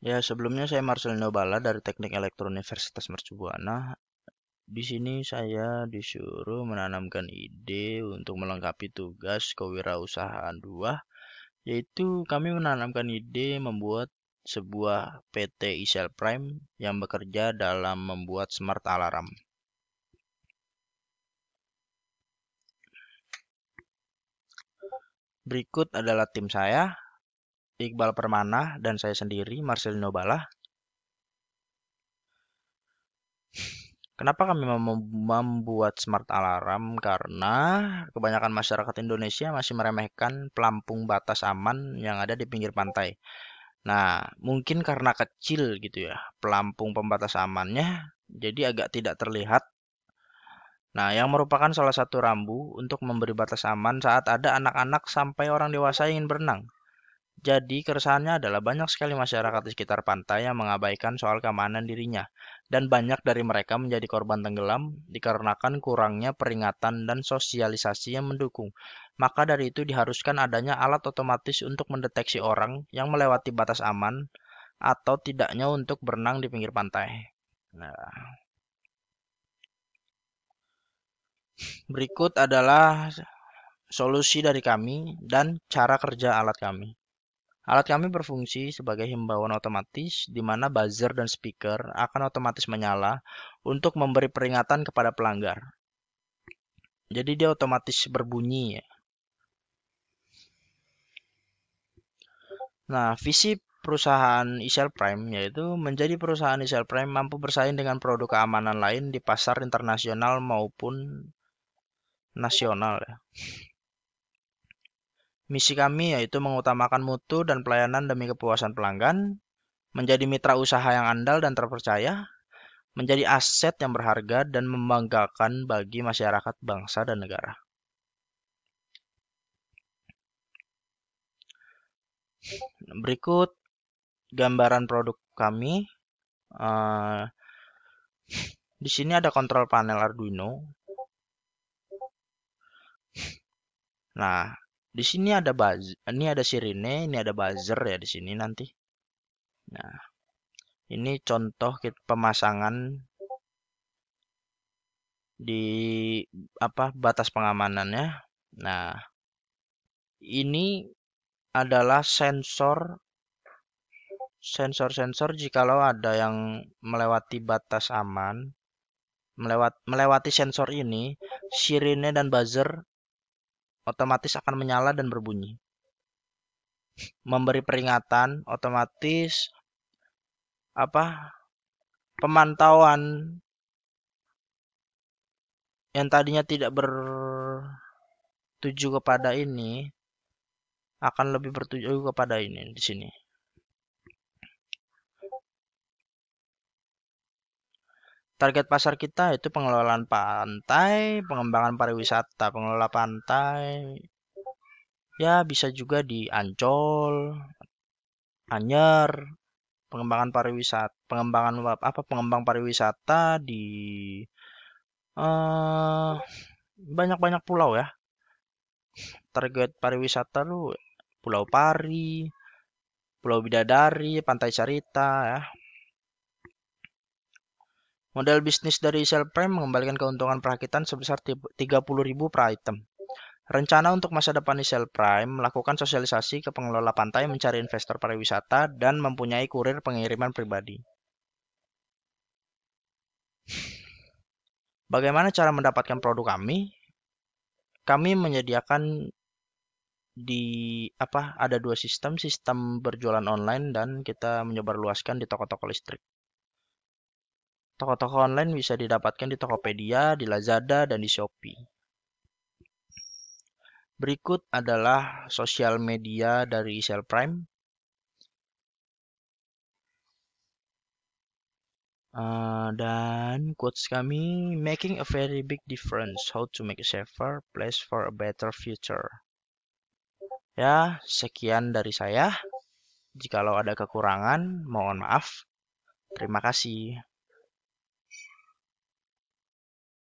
Ya, sebelumnya saya Marcelino Bala dari Teknik Elektro Universitas Mercubuana. Di sini saya disuruh menanamkan ide untuk melengkapi tugas kewirausahaan 2, yaitu kami menanamkan ide membuat sebuah PT Isel Prime yang bekerja dalam membuat smart alarm. Berikut adalah tim saya, Iqbal Permana dan saya sendiri, Marcelino Nobala. Kenapa kami membuat smart alarm? Karena kebanyakan masyarakat Indonesia masih meremehkan pelampung batas aman yang ada di pinggir pantai. Nah, mungkin karena kecil gitu ya, pelampung pembatas amannya jadi agak tidak terlihat. Nah, yang merupakan salah satu rambu untuk memberi batas aman saat ada anak-anak sampai orang dewasa ingin berenang. Jadi, keresahannya adalah banyak sekali masyarakat di sekitar pantai yang mengabaikan soal keamanan dirinya, dan banyak dari mereka menjadi korban tenggelam dikarenakan kurangnya peringatan dan sosialisasi yang mendukung. Maka dari itu diharuskan adanya alat otomatis untuk mendeteksi orang yang melewati batas aman atau tidaknya untuk berenang di pinggir pantai. Nah. Berikut adalah solusi dari kami dan cara kerja alat kami. Alat kami berfungsi sebagai himbauan otomatis di mana buzzer dan speaker akan otomatis menyala untuk memberi peringatan kepada pelanggar. Jadi dia otomatis berbunyi ya. Nah, visi perusahaan Isel Prime yaitu menjadi perusahaan Isel Prime mampu bersaing dengan produk keamanan lain di pasar internasional maupun nasional ya. Misi kami yaitu mengutamakan mutu dan pelayanan demi kepuasan pelanggan, menjadi mitra usaha yang andal dan terpercaya, menjadi aset yang berharga dan membanggakan bagi masyarakat, bangsa, dan negara. Berikut gambaran produk kami. Eh, di sini ada kontrol panel Arduino. Nah, di sini ada buzz, ini ada sirine, ini ada buzzer ya di sini nanti. Nah, ini contoh pemasangan di apa batas pengamanannya. Nah, ini adalah sensor sensor-sensor jikalau ada yang melewati batas aman melewat melewati sensor ini sirine dan buzzer otomatis akan menyala dan berbunyi. Memberi peringatan otomatis apa pemantauan yang tadinya tidak bertuju kepada ini akan lebih bertuju kepada ini di sini. target pasar kita itu pengelolaan pantai, pengembangan pariwisata, pengelola pantai. Ya, bisa juga di Ancol, Anyer, pengembangan pariwisata, pengembangan apa pengembang pariwisata di eh, banyak-banyak uh, pulau ya. Target pariwisata lu Pulau Pari, Pulau Bidadari, Pantai Carita ya. Model bisnis dari Prime mengembalikan keuntungan perakitan sebesar 30.000 per item. Rencana untuk masa depan Shell Prime melakukan sosialisasi ke pengelola pantai mencari investor pariwisata dan mempunyai kurir pengiriman pribadi. Bagaimana cara mendapatkan produk kami? Kami menyediakan di apa ada dua sistem, sistem berjualan online dan kita menyebarluaskan di toko-toko listrik. Toko-toko online bisa didapatkan di Tokopedia, di Lazada, dan di Shopee. Berikut adalah sosial media dari Shell Prime. Uh, dan quotes kami, making a very big difference, how to make a safer place for a better future. Ya, sekian dari saya. Jikalau ada kekurangan, mohon maaf. Terima kasih.